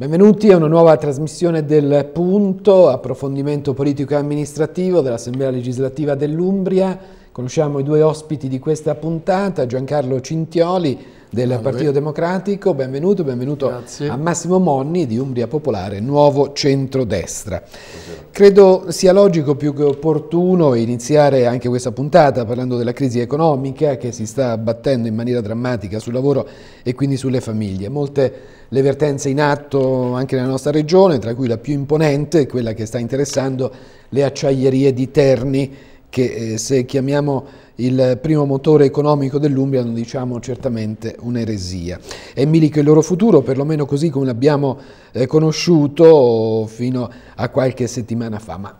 Benvenuti a una nuova trasmissione del Punto, approfondimento politico e amministrativo dell'Assemblea legislativa dell'Umbria. Conosciamo i due ospiti di questa puntata, Giancarlo Cintioli del Salve. Partito Democratico, benvenuto, benvenuto Grazie. a Massimo Monni di Umbria Popolare, nuovo centrodestra. Buongiorno. Credo sia logico più che opportuno iniziare anche questa puntata parlando della crisi economica che si sta abbattendo in maniera drammatica sul lavoro e quindi sulle famiglie. Molte le vertenze in atto anche nella nostra regione, tra cui la più imponente, quella che sta interessando le acciaierie di Terni che eh, se chiamiamo il primo motore economico dell'Umbria non diciamo certamente un'eresia. È Milico il loro futuro, perlomeno così come l'abbiamo eh, conosciuto fino a qualche settimana fa. Ma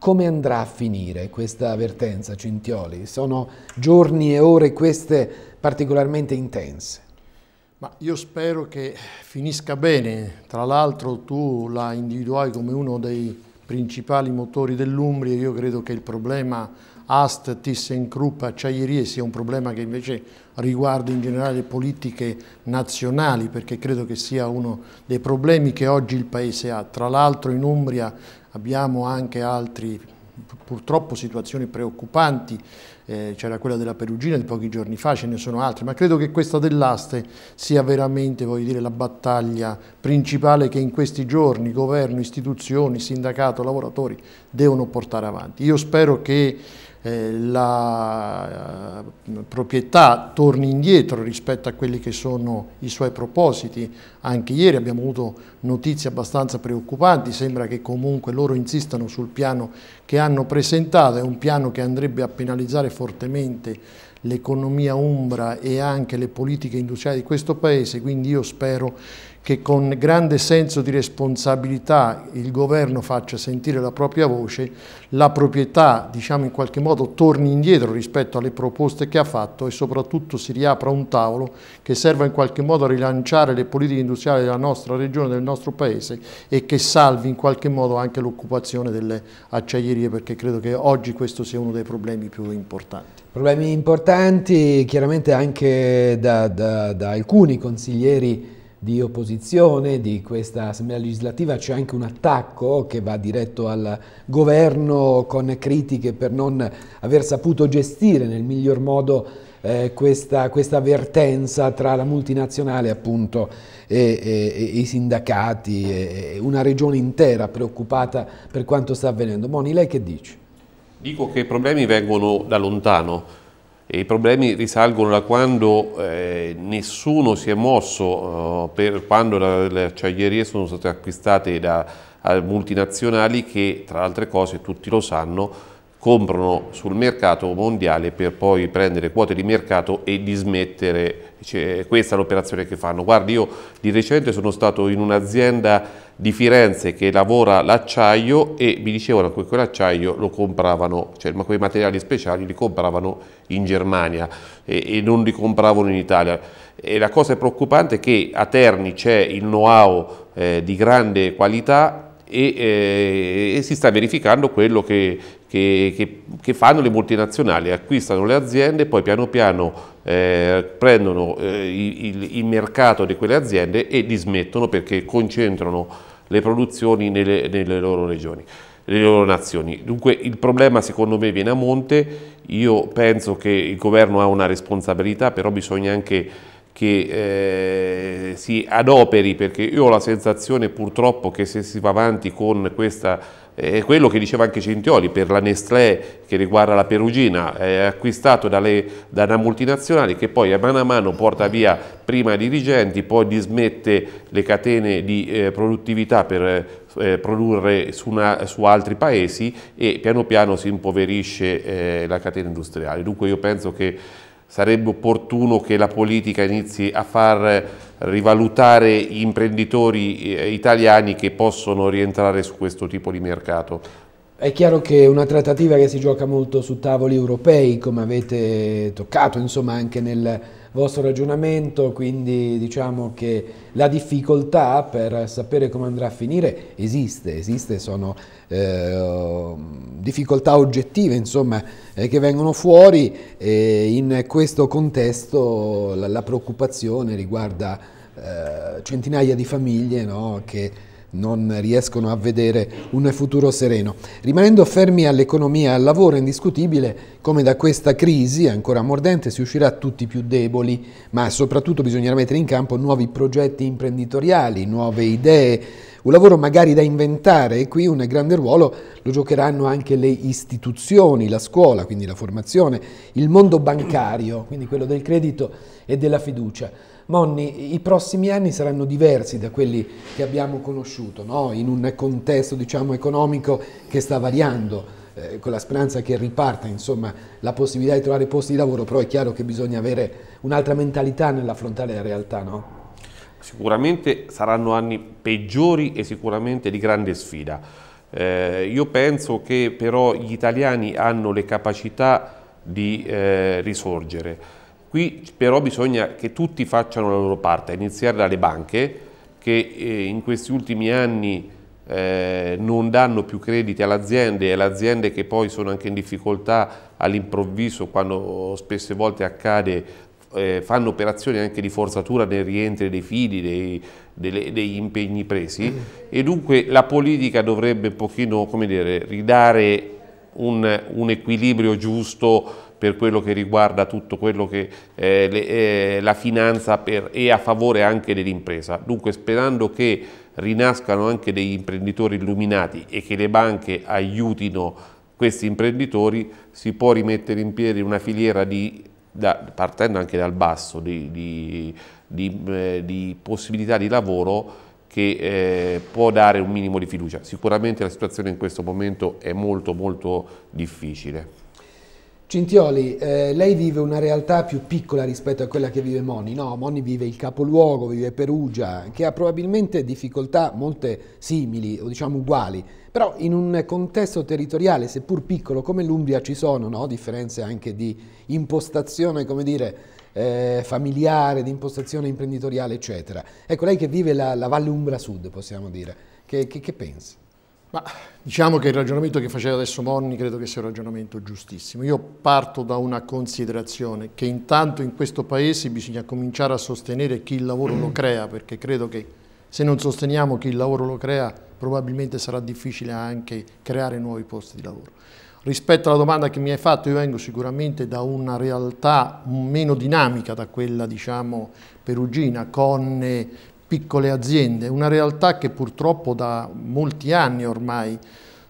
come andrà a finire questa avvertenza, Cintioli? Sono giorni e ore queste particolarmente intense. Ma io spero che finisca bene, tra l'altro tu la individuai come uno dei principali motori dell'Umbria, io credo che il problema Ast, ThyssenKrupp, Acciaierie sia un problema che invece riguarda in generale le politiche nazionali perché credo che sia uno dei problemi che oggi il Paese ha. Tra l'altro in Umbria abbiamo anche altre purtroppo situazioni preoccupanti eh, c'era quella della Perugina di pochi giorni fa, ce ne sono altre, ma credo che questa dell'Aste sia veramente dire, la battaglia principale che in questi giorni governo, istituzioni, sindacato, lavoratori devono portare avanti. Io spero che eh, la eh, proprietà torni indietro rispetto a quelli che sono i suoi propositi. Anche ieri abbiamo avuto notizie abbastanza preoccupanti, sembra che comunque loro insistano sul piano che hanno presentato, è un piano che andrebbe a penalizzare fortemente l'economia umbra e anche le politiche industriali di questo Paese, quindi io spero che con grande senso di responsabilità il governo faccia sentire la propria voce, la proprietà diciamo in qualche modo torni indietro rispetto alle proposte che ha fatto e soprattutto si riapra un tavolo che serva in qualche modo a rilanciare le politiche industriali della nostra regione, del nostro paese e che salvi in qualche modo anche l'occupazione delle acciaierie perché credo che oggi questo sia uno dei problemi più importanti. Problemi importanti chiaramente anche da, da, da alcuni consiglieri di opposizione di questa Assemblea legislativa c'è anche un attacco che va diretto al governo con critiche per non aver saputo gestire nel miglior modo eh, questa, questa, avvertenza tra la multinazionale appunto e, e, e i sindacati, e, una regione intera preoccupata per quanto sta avvenendo. Moni, lei che dice? Dico che i problemi vengono da lontano i problemi risalgono da quando eh, nessuno si è mosso eh, per quando le acciaierie sono state acquistate da eh, multinazionali che tra altre cose tutti lo sanno comprano sul mercato mondiale per poi prendere quote di mercato e dismettere cioè, questa è l'operazione che fanno. Guardi io di recente sono stato in un'azienda di Firenze che lavora l'acciaio e mi dicevano che quell'acciaio lo compravano, cioè ma quei materiali speciali li compravano in Germania e, e non li compravano in Italia. E la cosa preoccupante è che a Terni c'è il know-how eh, di grande qualità e, eh, e, si sta verificando quello che, che, che, che, fanno le multinazionali, acquistano le aziende, poi piano piano eh, prendono eh, il, il mercato di quelle aziende e li smettono perché concentrano le produzioni nelle, nelle loro regioni nelle loro nazioni. Dunque il problema secondo me viene a monte, io penso che il governo ha una responsabilità, però bisogna anche che eh, si adoperi, perché io ho la sensazione purtroppo che se si va avanti con questa è eh, quello che diceva anche Centioli per la Nestlé che riguarda la Perugina, è acquistato dalle, da una multinazionale che poi a mano a mano porta via prima dirigenti, poi dismette le catene di eh, produttività per eh, produrre su, una, su, altri paesi e piano piano si impoverisce eh, la catena industriale. Dunque io penso che sarebbe opportuno che la politica inizi a far rivalutare gli imprenditori eh, italiani che possono rientrare su questo tipo di mercato. È chiaro che è una trattativa che si gioca molto su tavoli europei, come avete toccato insomma, anche nel, vostro ragionamento, quindi diciamo che la difficoltà per sapere come andrà a finire esiste, esiste, sono eh, difficoltà oggettive insomma eh, che vengono fuori e in questo contesto la, la preoccupazione riguarda eh, centinaia di famiglie no, che non riescono a vedere un futuro sereno. Rimanendo fermi all'economia e al lavoro, è indiscutibile come da questa crisi ancora mordente si uscirà tutti più deboli, ma soprattutto bisognerà mettere in campo nuovi progetti imprenditoriali, nuove idee, un lavoro magari da inventare e qui un grande ruolo lo giocheranno anche le istituzioni, la scuola, quindi la formazione, il mondo bancario, quindi quello del credito e della fiducia. Monni, i prossimi anni saranno diversi da quelli che abbiamo conosciuto, no? in un contesto diciamo, economico che sta variando, eh, con la speranza che riparta insomma, la possibilità di trovare posti di lavoro, però è chiaro che bisogna avere un'altra mentalità nell'affrontare la realtà. No? Sicuramente saranno anni peggiori e sicuramente di grande sfida. Eh, io penso che però gli italiani hanno le capacità di eh, risorgere Qui però bisogna che tutti facciano la loro parte, a iniziare dalle banche che eh, in questi ultimi anni eh, non danno più crediti alle aziende e le aziende che poi sono anche in difficoltà all'improvviso quando spesse volte accade eh, fanno operazioni anche di forzatura nel rientro dei fidi, dei, delle, degli impegni presi mm. e dunque la politica dovrebbe un pochino come dire, ridare un, un equilibrio giusto per quello che riguarda tutto quello che eh, le, eh, la finanza per, e a favore anche dell'impresa. Dunque sperando che rinascano anche degli imprenditori illuminati e che le banche aiutino questi imprenditori, si può rimettere in piedi una filiera di, da, partendo anche dal basso di, di, di, eh, di possibilità di lavoro che eh, può dare un minimo di fiducia. Sicuramente la situazione in questo momento è molto molto difficile. Cintioli, eh, lei vive una realtà più piccola rispetto a quella che vive Moni, no? Moni vive il capoluogo, vive Perugia, che ha probabilmente difficoltà molte simili o diciamo uguali, però in un contesto territoriale, seppur piccolo come l'Umbria, ci sono no? differenze anche di impostazione, come dire, eh, familiare, di impostazione imprenditoriale, eccetera. Ecco, lei che vive la, la Valle Umbra Sud, possiamo dire, che, che, che pensi? Ma diciamo che il ragionamento che faceva adesso Monni credo che sia un ragionamento giustissimo. Io parto da una considerazione che intanto in questo paese bisogna cominciare a sostenere chi il lavoro lo crea, perché credo che se non sosteniamo chi il lavoro lo crea probabilmente sarà difficile anche creare nuovi posti di lavoro. Rispetto alla domanda che mi hai fatto, io vengo sicuramente da una realtà meno dinamica da quella, diciamo, perugina, con piccole aziende, una realtà che purtroppo da molti anni ormai,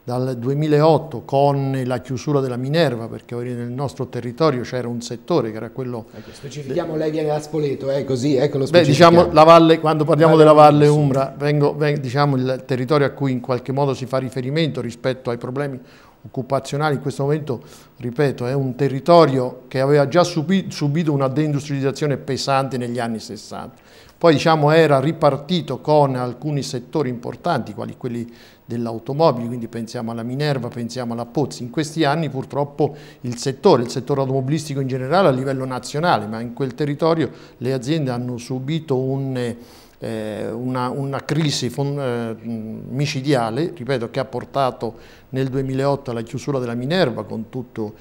dal 2008 con la chiusura della Minerva, perché nel nostro territorio c'era un settore che era quello... Ecco, specifichiamo, lei viene da Spoleto, eh, così, ecco lo Beh, diciamo, la valle, quando parliamo valle della Valle Umbra, vengo, vengo, diciamo il territorio a cui in qualche modo si fa riferimento rispetto ai problemi occupazionali, in questo momento, ripeto, è un territorio che aveva già subito una deindustrializzazione pesante negli anni 60 poi diciamo, era ripartito con alcuni settori importanti, quali quelli dell'automobile, quindi pensiamo alla Minerva, pensiamo alla Pozzi. In questi anni purtroppo il settore, il settore automobilistico in generale a livello nazionale, ma in quel territorio le aziende hanno subito un... Eh, una, una, crisi eh, micidiale, ripeto, che ha portato nel 2008 alla chiusura della Minerva con tutto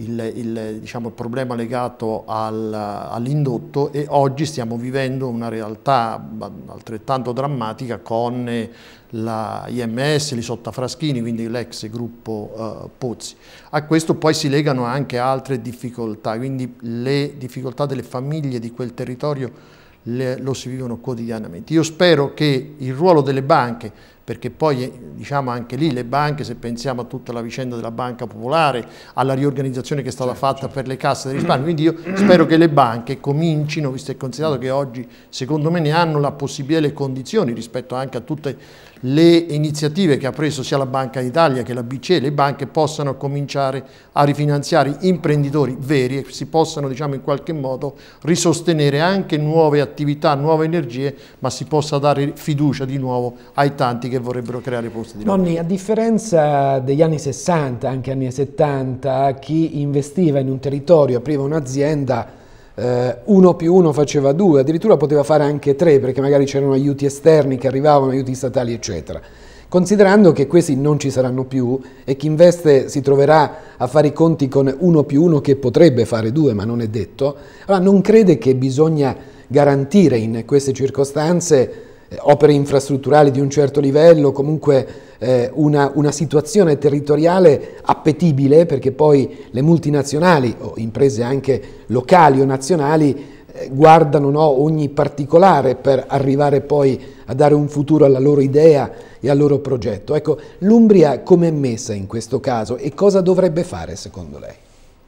il, il, diciamo, il problema legato al, all'indotto e oggi stiamo vivendo una realtà altrettanto drammatica con la IMS, li sottafraschini, quindi l'ex gruppo eh, Pozzi. A questo poi si legano anche altre difficoltà, quindi le difficoltà delle famiglie di quel territorio le, lo si vivono quotidianamente. Io spero che il ruolo delle banche, perché poi eh, diciamo anche lì le banche, se pensiamo a tutta la vicenda della banca popolare, alla riorganizzazione che è stata certo, fatta certo. per le casse del risparmio, quindi io spero che le banche comincino, visto e considerato che oggi secondo me ne hanno la possibilità e le condizioni rispetto anche a tutte le iniziative che ha preso sia la Banca d'Italia che la BCE, le banche possano cominciare a rifinanziare imprenditori veri e si possano diciamo, in qualche modo risostenere anche nuove attività, nuove energie, ma si possa dare fiducia di nuovo ai tanti che vorrebbero creare posti di lavoro. Nonni, a differenza degli anni 60, anche anni 70, chi investiva in un territorio, apriva un'azienda, eh, uno più uno faceva due, addirittura poteva fare anche tre perché magari c'erano aiuti esterni che arrivavano, aiuti statali eccetera. Considerando che questi non ci saranno più e chi investe si troverà a fare i conti con uno più uno che potrebbe fare due ma non è detto, allora non crede che bisogna garantire in queste circostanze eh, opere infrastrutturali di un certo livello, comunque eh, una, una, situazione territoriale appetibile perché poi le multinazionali o imprese anche locali o nazionali eh, guardano no, ogni particolare per arrivare poi a dare un futuro alla loro idea e al loro progetto. Ecco, l'Umbria come è messa in questo caso e cosa dovrebbe fare secondo lei?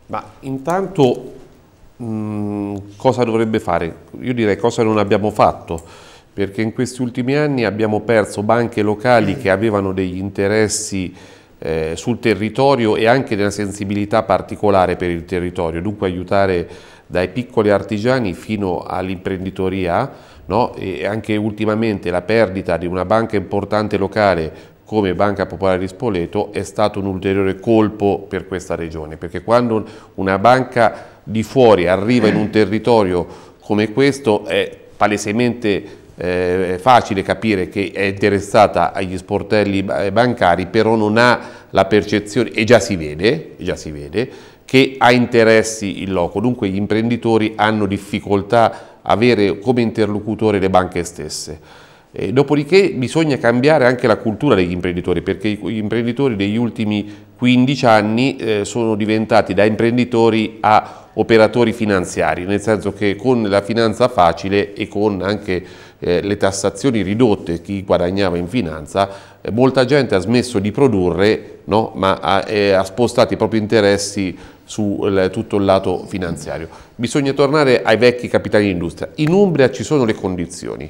Ma intanto mh, mm, cosa dovrebbe fare? Io direi cosa non abbiamo fatto perché in questi ultimi anni abbiamo perso banche locali che avevano degli interessi eh, sul territorio e anche della sensibilità particolare per il territorio, dunque aiutare dai piccoli artigiani fino all'imprenditoria no? e anche ultimamente la perdita di una banca importante locale come Banca Popolare di Spoleto è stato un ulteriore colpo per questa regione, perché quando una banca di fuori arriva in un territorio come questo è palesemente eh, è facile capire che è interessata agli sportelli eh, bancari, però non ha la percezione, e già si vede, già si vede che ha interessi in loco, dunque gli imprenditori hanno difficoltà a avere come interlocutore le banche stesse. E eh, dopodiché bisogna cambiare anche la cultura degli imprenditori, perché gli imprenditori degli ultimi 15 anni eh, sono diventati da imprenditori a operatori finanziari, nel senso che con la finanza facile e con anche eh, le tassazioni ridotte, chi guadagnava in finanza, eh, molta gente ha smesso di produrre, no? ma ha, eh, ha spostato i propri interessi su tutto il lato finanziario. Bisogna tornare ai vecchi capitali di industria. In Umbria ci sono le condizioni.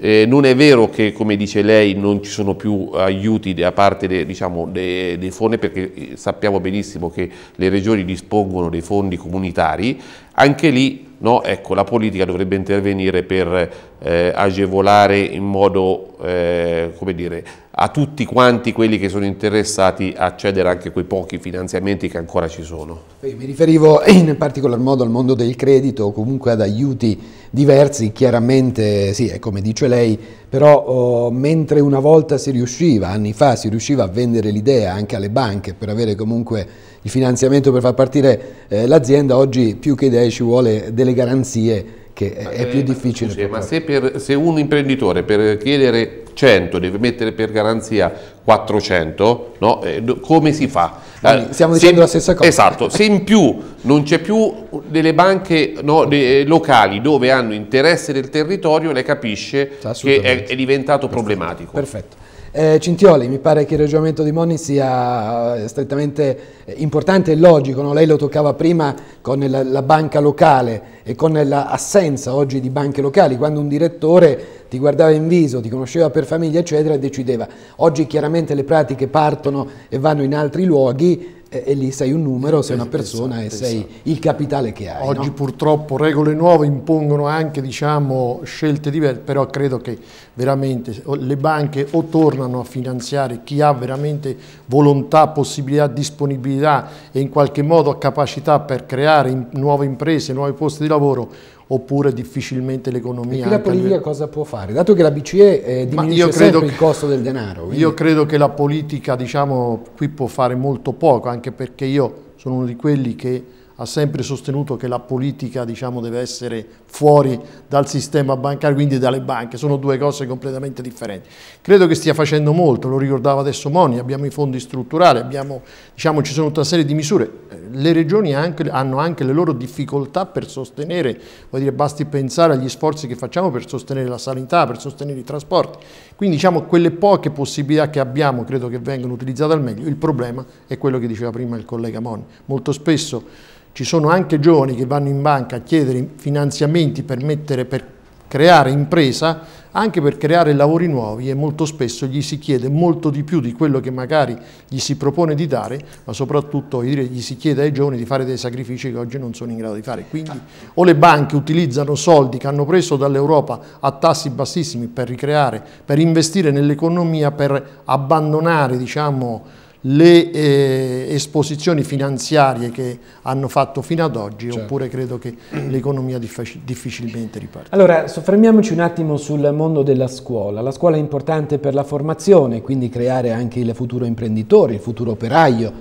Eh, non è vero che, come dice lei, non ci sono più aiuti da parte dei diciamo, de, de fondi, perché eh, sappiamo benissimo che le regioni dispongono dei fondi comunitari anche lì no, ecco, la politica dovrebbe intervenire per eh, agevolare in modo eh, dire, a tutti quanti quelli che sono interessati a accedere anche a quei pochi finanziamenti che ancora ci sono. Mi riferivo in particolar modo al mondo del credito comunque ad aiuti diversi, chiaramente sì, è come dice lei, però oh, mentre una volta si riusciva, anni fa si riusciva a vendere l'idea anche alle banche per avere comunque il finanziamento per far partire eh, l'azienda, oggi più che idee ci vuole delle garanzie che è, è eh, più difficile. Scusi, eh, ma se, per, se un imprenditore per chiedere 100, deve mettere per garanzia 400, no? eh, come si fa? Quindi eh, stiamo dicendo se, la stessa cosa. Esatto, se in più non c'è più delle banche no, de, locali dove hanno interesse del territorio, lei capisce che è, è diventato Perfetto. problematico. Perfetto. Eh, Cintioli, mi pare che il ragionamento di Moni sia eh, strettamente eh, importante e logico, no? lei lo toccava prima con la, la banca locale e con l'assenza oggi di banche locali, quando un direttore ti guardava in viso, ti conosceva per famiglia eccetera e decideva. Oggi chiaramente le pratiche partono e vanno in altri luoghi, e, e, lì sei un numero, sei una esatto, persona esatto, e sei esatto. il capitale che hai. Oggi no? purtroppo regole nuove impongono anche diciamo, scelte diverse, però credo che veramente le banche o tornano a finanziare chi ha veramente volontà, possibilità, disponibilità e in qualche modo capacità per creare nuove imprese, nuovi posti di lavoro oppure difficilmente l'economia... E la politica per... cosa può fare? Dato che la BCE eh, diminuisce sempre che, il costo del denaro. Quindi... Io credo che la politica, diciamo, qui può fare molto poco, anche perché io sono uno di quelli che ha sempre sostenuto che la politica diciamo, deve essere fuori dal sistema bancario, quindi dalle banche, sono due cose completamente differenti. Credo che stia facendo molto, lo ricordava adesso Moni, abbiamo i fondi strutturali, abbiamo, diciamo, ci sono tutta una serie di misure, eh, le regioni anche, hanno anche le loro difficoltà per sostenere, dire, basti pensare agli sforzi che facciamo per sostenere la sanità, per sostenere i trasporti, quindi diciamo, quelle poche possibilità che abbiamo credo che vengano utilizzate al meglio, il problema è quello che diceva prima il collega Moni, molto spesso ci sono anche giovani che vanno in banca a chiedere finanziamenti per, mettere, per creare impresa, anche per creare lavori nuovi e molto spesso gli si chiede molto di più di quello che magari gli si propone di dare, ma soprattutto gli si chiede ai giovani di fare dei sacrifici che oggi non sono in grado di fare. Quindi o le banche utilizzano soldi che hanno preso dall'Europa a tassi bassissimi per ricreare, per investire nell'economia, per abbandonare diciamo, le eh, esposizioni finanziarie che hanno fatto fino ad oggi certo. oppure credo che l'economia difficilmente riparte. Allora soffermiamoci un attimo sul mondo della scuola, la scuola è importante per la formazione quindi creare anche il futuro imprenditore, il futuro operaio,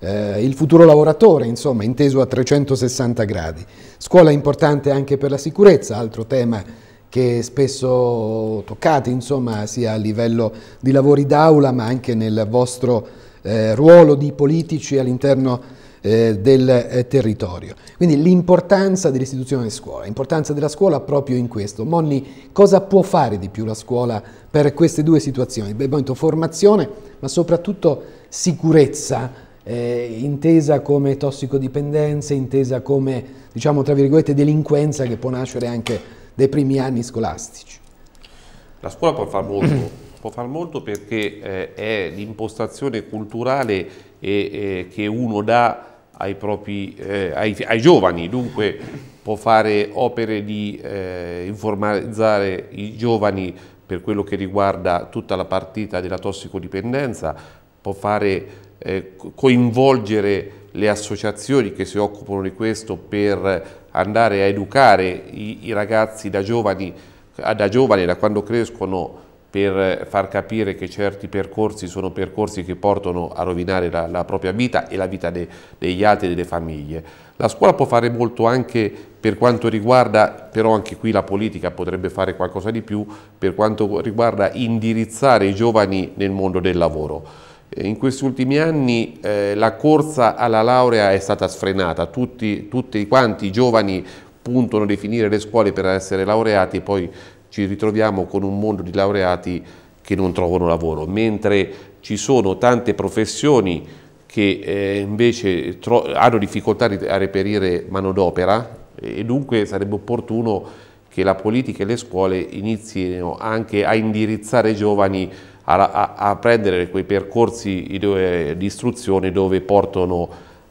eh, il futuro lavoratore insomma inteso a 360 gradi. Scuola è importante anche per la sicurezza, altro tema che spesso toccate insomma sia a livello di lavori d'aula ma anche nel vostro eh, ruolo di politici all'interno eh, del eh, territorio. Quindi l'importanza dell'istituzione della scuola, l'importanza della scuola proprio in questo. Monni, cosa può fare di più la scuola per queste due situazioni? Beh, momento, formazione, ma soprattutto sicurezza, eh, intesa come tossicodipendenza, intesa come, diciamo, tra virgolette, delinquenza che può nascere anche dai primi anni scolastici. La scuola può fare molto può far molto perché eh, è l'impostazione culturale e, eh, che uno dà ai, propri, eh, ai, ai, giovani, dunque può fare opere di eh, informalizzare i giovani per quello che riguarda tutta la partita della tossicodipendenza, può fare eh, coinvolgere le associazioni che si occupano di questo per andare a educare i, i ragazzi da giovani, da giovani, da quando crescono per far capire che certi percorsi sono percorsi che portano a rovinare la, la propria vita e la vita de, degli altri e delle famiglie. La scuola può fare molto anche per quanto riguarda, però anche qui la politica potrebbe fare qualcosa di più, per quanto riguarda indirizzare i giovani nel mondo del lavoro. Eh, in questi ultimi anni eh, la corsa alla laurea è stata sfrenata, tutti, tutti quanti i giovani puntano a definire le scuole per essere laureati e poi ci ritroviamo con un mondo di laureati che non trovano lavoro, mentre ci sono tante professioni che eh, invece hanno difficoltà a reperire manodopera e dunque sarebbe opportuno che la politica e le scuole inizino anche a indirizzare i giovani a, a, a prendere quei percorsi di istruzione dove portano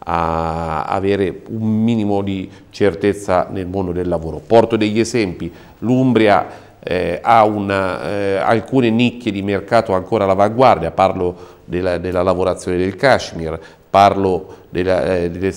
a avere un minimo di certezza nel mondo del lavoro. Porto degli esempi, l'Umbria eh, ha una, eh, alcune nicchie di mercato ancora all'avanguardia, parlo della, della, lavorazione del Kashmir, parlo della, eh, delle,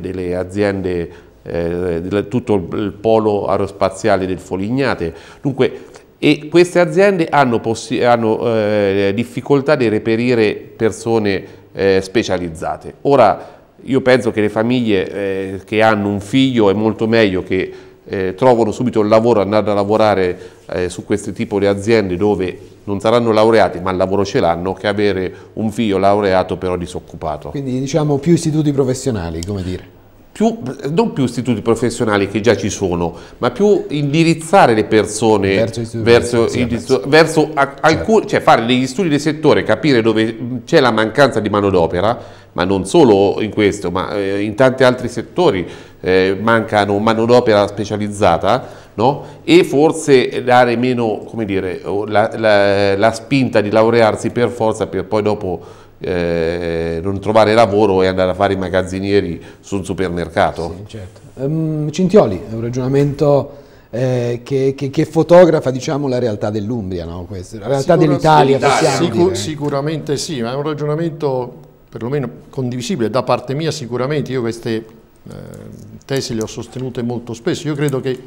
delle, aziende, eh, del, tutto il, il polo aerospaziale del Folignate, dunque e queste aziende hanno, hanno eh, difficoltà di reperire persone eh, specializzate. Ora, io penso che le famiglie che hanno un figlio è molto meglio che eh, trovano subito il lavoro andando a lavorare eh, su questo tipo di aziende dove non saranno laureati ma il lavoro ce l'hanno che avere un figlio laureato però disoccupato. Quindi diciamo più istituti professionali, come dire? Più, non più istituti professionali che già ci sono, ma più indirizzare le persone verso, verso, verso, verso alcuni, cioè fare degli studi di settore, capire dove c'è la mancanza di manodopera ma non solo in questo, ma eh, in tanti altri settori eh, mancano manodopera specializzata no? e forse dare meno dire, la, la, la, spinta di laurearsi per forza per poi dopo eh, non trovare lavoro e andare a fare i magazzinieri su un supermercato. Sì, certo. um, Cintioli, è un ragionamento... Eh, che, che, che, fotografa diciamo, la realtà dell'Umbria, no? la realtà dell'Italia. Sicur sicuramente sì, ma è un ragionamento perlomeno condivisibile da parte mia sicuramente, io queste eh, tesi le ho sostenute molto spesso, io credo che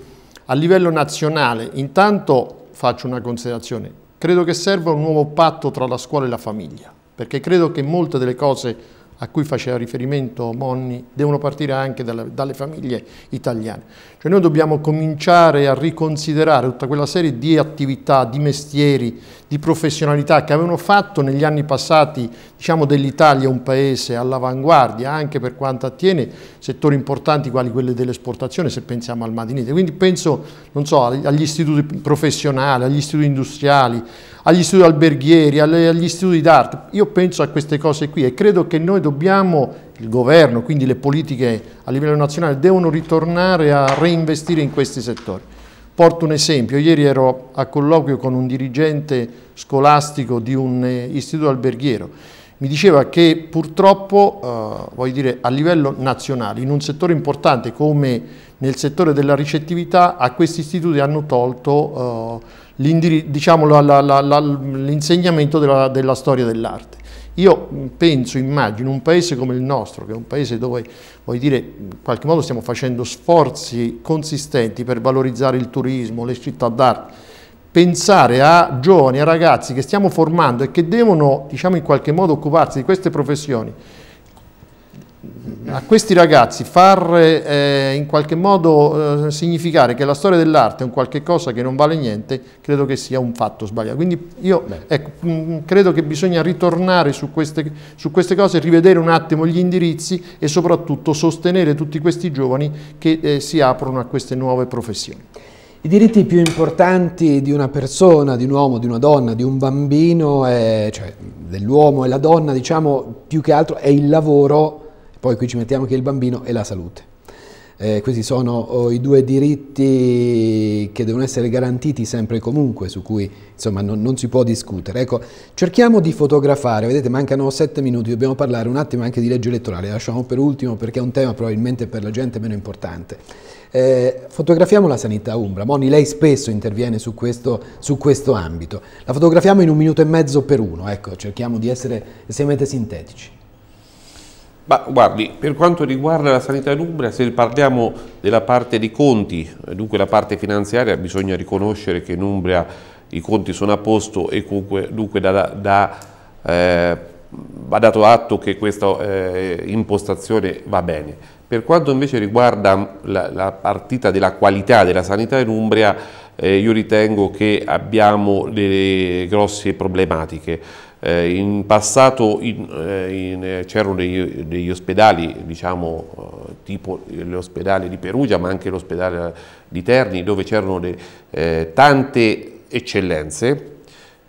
a livello nazionale intanto faccio una considerazione, credo che serva un nuovo patto tra la scuola e la famiglia, perché credo che molte delle cose a cui faceva riferimento Monni devono partire anche dalle, dalle famiglie italiane. Cioè noi dobbiamo cominciare a riconsiderare tutta quella serie di attività, di mestieri, di professionalità che avevano fatto negli anni passati diciamo, dell'Italia un paese all'avanguardia anche per quanto attiene settori importanti quali quelli dell'esportazione se pensiamo al Madinese. Quindi penso so, agli istituti professionali, agli istituti industriali, agli istituti alberghieri, agli istituti d'arte. Io penso a queste cose qui e credo che noi dobbiamo, il governo, quindi le politiche a livello nazionale, devono ritornare a reinvestire in questi settori. Porto un esempio, ieri ero a colloquio con un dirigente scolastico di un eh, istituto alberghiero mi diceva che purtroppo eh, dire, a livello nazionale, in un settore importante come nel settore della ricettività, a questi istituti hanno tolto eh, diciamo, l'insegnamento della, della storia dell'arte. Io mm, penso, immagino, un paese come il nostro, che è un paese dove, voglio dire, in qualche modo stiamo facendo sforzi consistenti per valorizzare il turismo, le città d'arte, pensare a giovani, a ragazzi che stiamo formando e che devono, diciamo in qualche modo, occuparsi di queste professioni, a questi ragazzi far eh, in qualche modo eh, significare che la storia dell'arte è un qualche cosa che non vale niente, credo che sia un fatto sbagliato. Quindi io ecco, mh, mm, mm, credo che bisogna ritornare su queste, su queste, cose, rivedere un attimo gli indirizzi e soprattutto sostenere tutti questi giovani che eh, si aprono a queste nuove professioni. I diritti più importanti di una persona, di un uomo, di una donna, di un bambino, è, cioè dell'uomo e la donna, diciamo, più che altro è il lavoro, poi qui ci mettiamo che il bambino e la salute. Eh, questi sono oh, i due diritti che devono essere garantiti sempre e comunque, su cui insomma non, non si può discutere. Ecco, cerchiamo di fotografare, vedete mancano sette minuti, dobbiamo parlare un attimo anche di legge elettorale, lasciamo per ultimo perché è un tema probabilmente per la gente meno importante. Eh, fotografiamo la sanità umbra. Moni, lei spesso interviene su questo, su questo ambito. La fotografiamo in un minuto e mezzo per uno, ecco, cerchiamo di essere estremamente sintetici. Ma guardi, per quanto riguarda la sanità umbra, se parliamo della parte dei conti, eh, dunque la parte finanziaria, bisogna riconoscere che in Umbria i conti sono a posto e comunque, dunque da, da eh, va dato atto che questa eh, impostazione va bene. Per quanto invece riguarda la, la partita della qualità della sanità in Umbria, eh, io ritengo che abbiamo delle grosse problematiche. Eh, in passato eh, c'erano degli, ospedali, diciamo eh, tipo l'ospedale di Perugia, ma anche l'ospedale di Terni, dove c'erano eh, tante eccellenze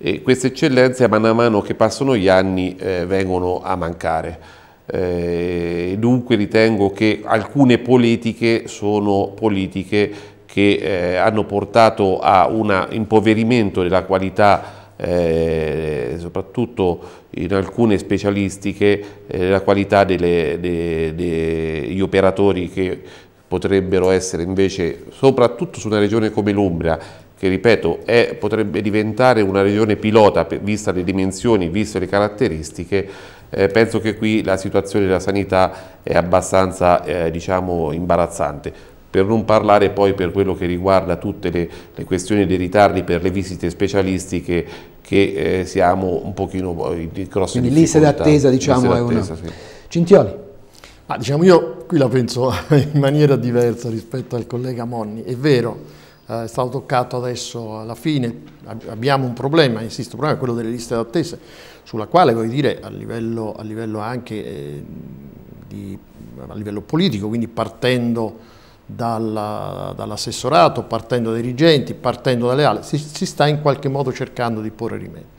e queste eccellenze a mano a mano che passano gli anni eh, vengono a mancare. Eh, dunque ritengo che alcune politiche sono politiche che eh, hanno portato a un impoverimento della qualità eh, soprattutto in alcune specialistiche della eh, qualità degli operatori che potrebbero essere invece soprattutto su una regione come l'Umbria che ripeto è, potrebbe diventare una regione pilota vista le dimensioni, viste le caratteristiche, eh, penso che qui la situazione della sanità è abbastanza eh, diciamo, imbarazzante per non parlare poi per quello che riguarda tutte le, le questioni dei ritardi per le visite specialistiche che eh, siamo un pochino eh, di grosse Quindi lista d'attesa diciamo è una... Sì. Cintioli. Ah, diciamo io qui la penso in maniera diversa rispetto al collega Monni, è vero eh, è stato toccato adesso alla fine, abbiamo un problema, insisto, il problema è quello delle liste d'attesa, sulla quale voglio dire a livello, a livello anche eh, di, a livello politico, quindi partendo dall'assessorato, dall partendo dai dirigenti, partendo dalle ali, si, si sta in qualche modo cercando di porre rimedio.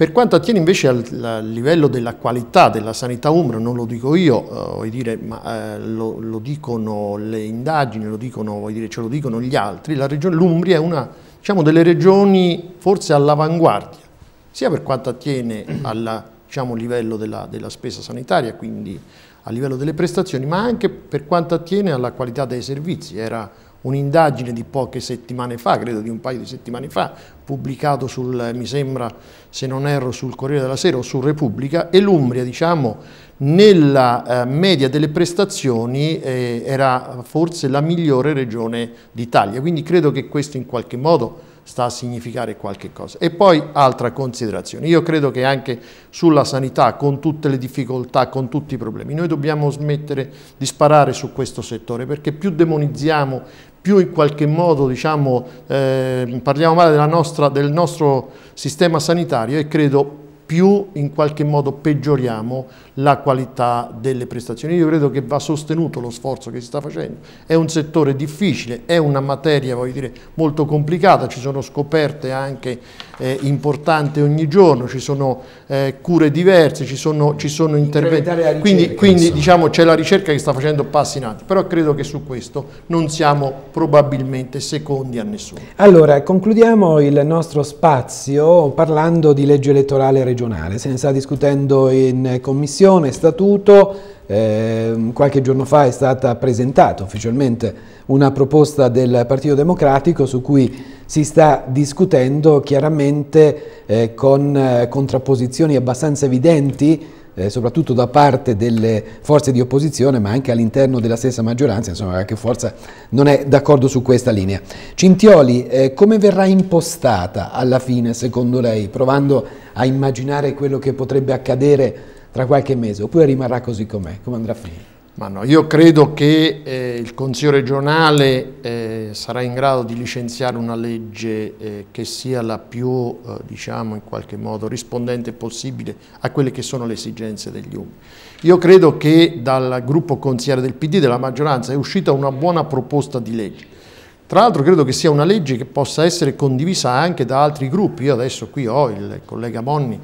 Per quanto attiene invece al, al, livello della qualità della sanità umbra, non lo dico io, eh, dire, ma, eh, lo, lo, dicono le indagini, lo dicono, dire, ce lo dicono gli altri, la regione, l'Umbria è una diciamo, delle regioni forse all'avanguardia, sia per quanto attiene al diciamo, livello della, della, spesa sanitaria, quindi a livello delle prestazioni, ma anche per quanto attiene alla qualità dei servizi. Era un'indagine di poche settimane fa, credo di un paio di settimane fa, pubblicato sul, mi sembra, se non erro, sul Corriere della Sera o su Repubblica, e l'Umbria, diciamo, nella eh, media delle prestazioni eh, era forse la migliore regione d'Italia, quindi credo che questo in qualche modo sta a significare qualche cosa. E poi altra considerazione, io credo che anche sulla sanità, con tutte le difficoltà, con tutti i problemi, noi dobbiamo smettere di sparare su questo settore perché più demonizziamo, più in qualche modo diciamo, eh, parliamo male nostra, del nostro sistema sanitario e credo più in qualche modo peggioriamo la qualità delle prestazioni. Io credo che va sostenuto lo sforzo che si sta facendo. È un settore difficile, è una materia dire, molto complicata, ci sono scoperte anche eh, importanti ogni giorno, ci sono eh, cure diverse, ci sono, ci sono interventi. Quindi, quindi diciamo, c'è la ricerca che sta facendo passi in avanti, però credo che su questo non siamo probabilmente secondi a nessuno. Allora, concludiamo il nostro spazio parlando di legge elettorale regionale regionale, se ne sta discutendo in commissione, statuto, eh, qualche giorno fa è stata presentata ufficialmente una proposta del Partito Democratico su cui si sta discutendo chiaramente eh, con eh, contrapposizioni abbastanza evidenti eh, soprattutto da parte delle forze di opposizione, ma anche all'interno della stessa maggioranza, insomma, qualche forza non è d'accordo su questa linea. Cintioli, eh, come verrà impostata alla fine, secondo lei, provando a immaginare quello che potrebbe accadere tra qualche mese, oppure rimarrà così com'è? Come andrà a finire? Ma no, io credo che eh, il Consiglio regionale eh, sarà in grado di licenziare una legge eh, che sia la più, eh, diciamo, in qualche modo rispondente possibile a quelle che sono le esigenze degli UMI. Io credo che dal gruppo consigliere del PD, della maggioranza, è uscita una buona proposta di legge. Tra l'altro credo che sia una legge che possa essere condivisa anche da altri gruppi. Io adesso qui ho il collega Monni,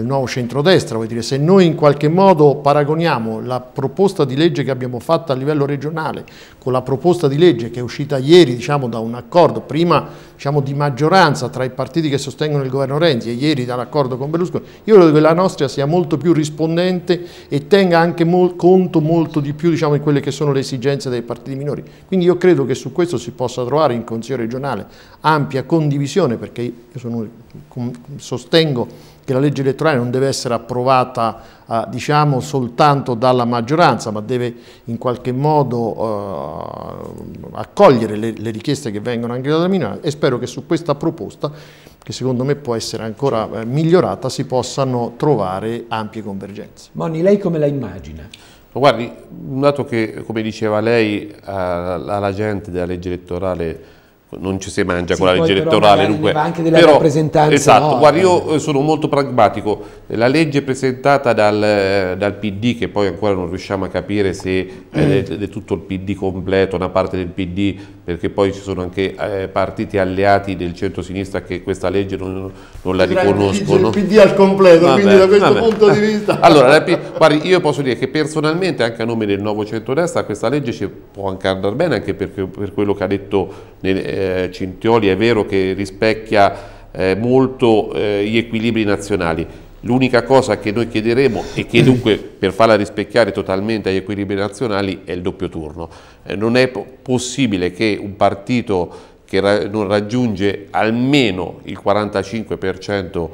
del nuovo centrodestra, vuol dire se noi in qualche modo paragoniamo la proposta di legge che abbiamo fatto a livello regionale con la proposta di legge che è uscita ieri diciamo, da un accordo, prima diciamo, di maggioranza tra i partiti che sostengono il governo Renzi e ieri dall'accordo con Berlusconi, io credo che la nostra sia molto più rispondente e tenga anche mol conto molto di più diciamo, di quelle che sono le esigenze dei partiti minori. Quindi io credo che su questo si possa trovare in Consiglio regionale ampia condivisione perché io sono, sostengo che la legge elettorale non deve essere approvata eh, diciamo, soltanto dalla maggioranza, ma deve in qualche modo eh, accogliere le, le, richieste che vengono anche dalla minoranza e spero che su questa proposta, che secondo me può essere ancora eh, migliorata, si possano trovare ampie convergenze. Moni, lei come la immagina? Guardi, dato che, come diceva lei, eh, alla gente della legge elettorale non ci si mangia sì, con la legge elettorale. Dunque, anche della però, rappresentanza. Esatto, no, guarda, io eh, sono molto pragmatico. La legge presentata dal, eh, dal, PD, che poi ancora non riusciamo a capire se eh, mm. è, è, tutto il PD completo, una parte del PD, perché poi ci sono anche eh, partiti alleati del centro-sinistra che questa legge non, non la cioè, riconoscono. Il PD al completo, vabbè, quindi da questo vabbè. punto di vista. Allora, guardi, io posso dire che personalmente, anche a nome del nuovo centro-destra, questa legge ci può anche andare bene, anche perché, per quello che ha detto nel, eh, eh, Cintioli è vero che rispecchia eh, molto eh, gli equilibri nazionali. L'unica cosa che noi chiederemo e che dunque per farla rispecchiare totalmente agli equilibri nazionali è il doppio turno. Eh, non è possibile che un partito che non raggiunge almeno il 45%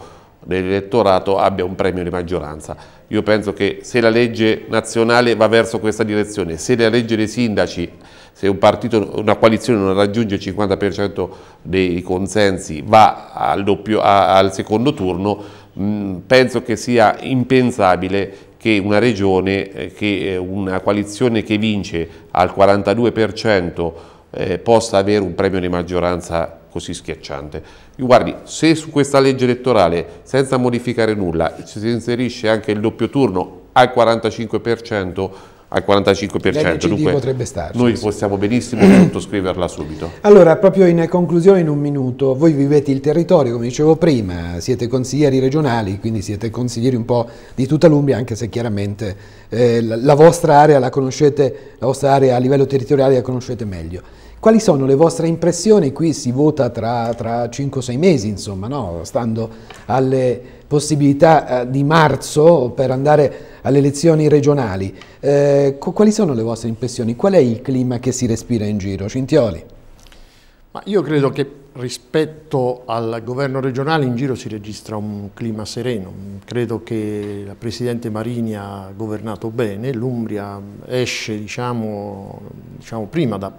dell'elettorato abbia un premio di maggioranza. Io penso che se la legge nazionale va verso questa direzione, se la legge dei sindaci se un partito, una coalizione non raggiunge il 50% dei consensi va al, doppio, a, al secondo turno, mh, mm, penso che sia impensabile che una regione, eh, che eh, una coalizione che vince al 42% eh, possa avere un premio di maggioranza così schiacciante. Guardi, se su questa legge elettorale, senza modificare nulla, si inserisce anche il doppio turno al 45%, al 45%. Dunque, potrebbe starci. Noi possiamo benissimo sottoscriverla subito. Allora, proprio in conclusione, in un minuto, voi vivete il territorio, come dicevo prima, siete consiglieri regionali, quindi siete consiglieri un po' di tutta l'Umbria, anche se chiaramente eh, la, la vostra area la conoscete, la vostra area a livello territoriale la conoscete meglio. Quali sono le vostre impressioni? Qui si vota tra, tra 5-6 mesi, insomma, no? stando alle possibilità eh, di marzo per andare alle elezioni regionali. Eh, quali sono le vostre impressioni? Qual è il clima che si respira in giro? Cintioli? Ma io credo che rispetto al governo regionale in giro si registra un clima sereno, credo che la Presidente Marini ha governato bene, l'Umbria esce diciamo, diciamo prima da,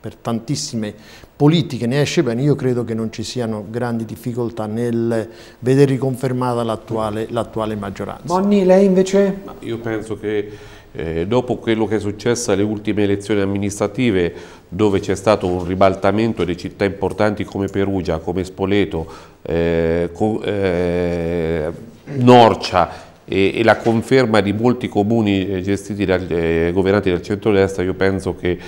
per tantissime politiche, ne esce bene, io credo che non ci siano grandi difficoltà nel vedere riconfermata l'attuale maggioranza. Bonni, lei invece? Io penso che eh, dopo quello che è successo alle ultime elezioni amministrative, dove c'è stato un ribaltamento di città importanti come Perugia, come Spoleto, eh, co eh, Norcia e, e, la conferma di molti comuni eh, gestiti dal, eh, governati dal centrodestra, io penso che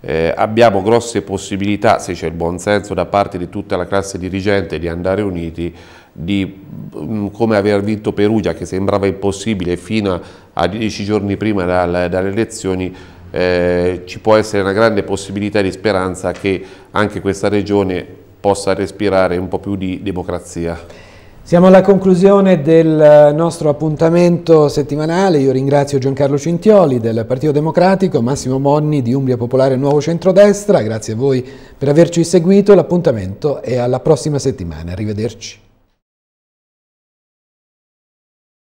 eh, abbiamo grosse possibilità, se c'è il buonsenso da parte di tutta la classe dirigente, di andare uniti di mm, come aver vinto Perugia, che sembrava impossibile fino a dieci giorni prima dalle, dalle elezioni, eh, ci può essere una grande possibilità di speranza che anche questa regione possa respirare un po' più di democrazia. Siamo alla conclusione del eh, nostro appuntamento settimanale, io ringrazio Giancarlo Cintioli del Partito Democratico, Massimo Monni di Umbria Popolare Nuovo Centrodestra, grazie a voi per averci seguito, l'appuntamento è alla prossima settimana, arrivederci.